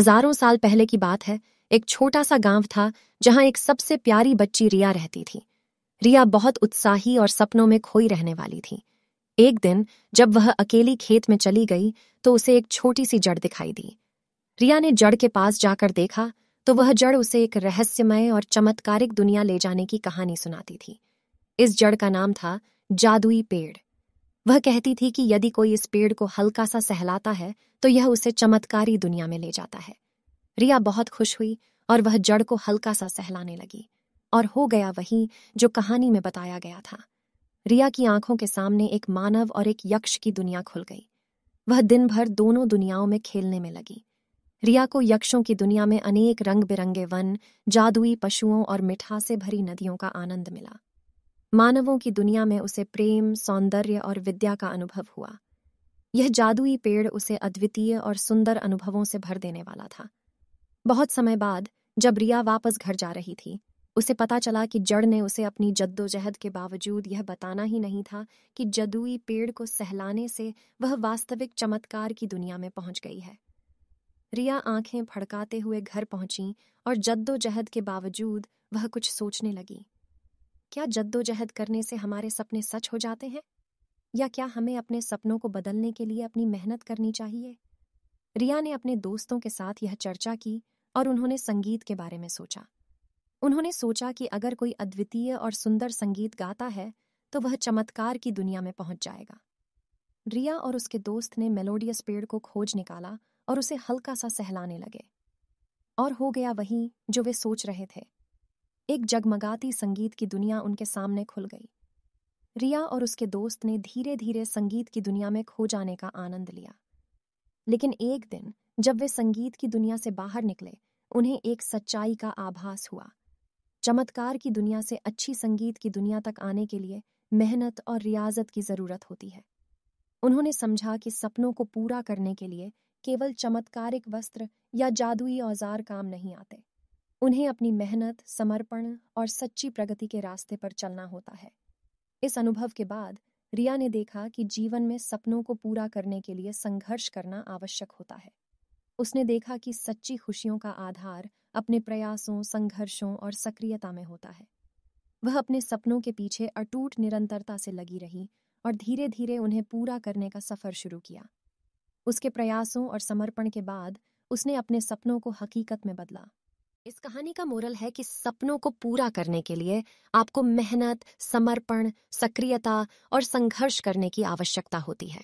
हजारों साल पहले की बात है एक छोटा सा गांव था जहां एक सबसे प्यारी बच्ची रिया रहती थी रिया बहुत उत्साही और सपनों में खोई रहने वाली थी एक दिन जब वह अकेली खेत में चली गई तो उसे एक छोटी सी जड़ दिखाई दी रिया ने जड़ के पास जाकर देखा तो वह जड़ उसे एक रहस्यमय और चमत्कारिक दुनिया ले जाने की कहानी सुनाती थी इस जड़ का नाम था जादुई पेड़ वह कहती थी कि यदि कोई इस पेड़ को हल्का सा सहलाता है तो यह उसे चमत्कारी दुनिया में ले जाता है रिया बहुत खुश हुई और वह जड़ को हल्का सा सहलाने लगी और हो गया वही जो कहानी में बताया गया था रिया की आंखों के सामने एक मानव और एक यक्ष की दुनिया खुल गई वह दिन भर दोनों दुनियाओं में खेलने में लगी रिया को यक्षों की दुनिया में अनेक रंग बिरंगे वन जादुई पशुओं और मिठासे भरी नदियों का आनंद मिला मानवों की दुनिया में उसे प्रेम सौंदर्य और विद्या का अनुभव हुआ यह जादुई पेड़ उसे अद्वितीय और सुंदर अनुभवों से भर देने वाला था बहुत समय बाद जब रिया वापस घर जा रही थी उसे पता चला कि जड़ ने उसे अपनी जद्दोजहद के बावजूद यह बताना ही नहीं था कि जदुई पेड़ को सहलाने से वह वास्तविक चमत्कार की दुनिया में पहुंच गई है रिया आंखें फड़काते हुए घर पहुंची और जद्दोजहद के बावजूद वह कुछ सोचने लगी क्या जद्दोजहद करने से हमारे सपने सच हो जाते हैं या क्या हमें अपने सपनों को बदलने के लिए अपनी मेहनत करनी चाहिए रिया ने अपने दोस्तों के साथ यह चर्चा की और उन्होंने संगीत के बारे में सोचा उन्होंने सोचा कि अगर कोई अद्वितीय और सुंदर संगीत गाता है तो वह चमत्कार की दुनिया में पहुंच जाएगा रिया और उसके दोस्त ने मेलोडियस पेड़ को खोज निकाला और उसे हल्का सा सहलाने लगे और हो गया वही जो वे सोच रहे थे एक जगमगाती संगीत की दुनिया उनके सामने खुल गई रिया और उसके दोस्त ने धीरे धीरे संगीत की दुनिया में खो जाने का आनंद लिया लेकिन एक दिन जब वे संगीत की दुनिया से बाहर निकले उन्हें एक सच्चाई का आभास हुआ चमत्कार की दुनिया से अच्छी संगीत की दुनिया तक आने के लिए मेहनत और रियाजत की ज़रूरत होती है उन्होंने समझा कि सपनों को पूरा करने के लिए केवल चमत्कारिक वस्त्र या जादुई औजार काम नहीं आते उन्हें अपनी मेहनत समर्पण और सच्ची प्रगति के रास्ते पर चलना होता है इस अनुभव के बाद रिया ने देखा कि जीवन में सपनों को पूरा करने के लिए संघर्ष करना आवश्यक होता है उसने देखा कि सच्ची खुशियों का आधार अपने प्रयासों संघर्षों और सक्रियता में होता है वह अपने सपनों के पीछे अटूट निरंतरता से लगी रही और धीरे धीरे उन्हें पूरा करने का सफर शुरू किया उसके प्रयासों और समर्पण के बाद उसने अपने सपनों को हकीकत में बदला इस कहानी का मोरल है कि सपनों को पूरा करने के लिए आपको मेहनत समर्पण सक्रियता और संघर्ष करने की आवश्यकता होती है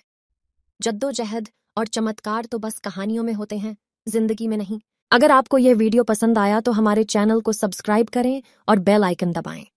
जद्दोजहद और चमत्कार तो बस कहानियों में होते हैं जिंदगी में नहीं अगर आपको यह वीडियो पसंद आया तो हमारे चैनल को सब्सक्राइब करें और बेल आइकन दबाएं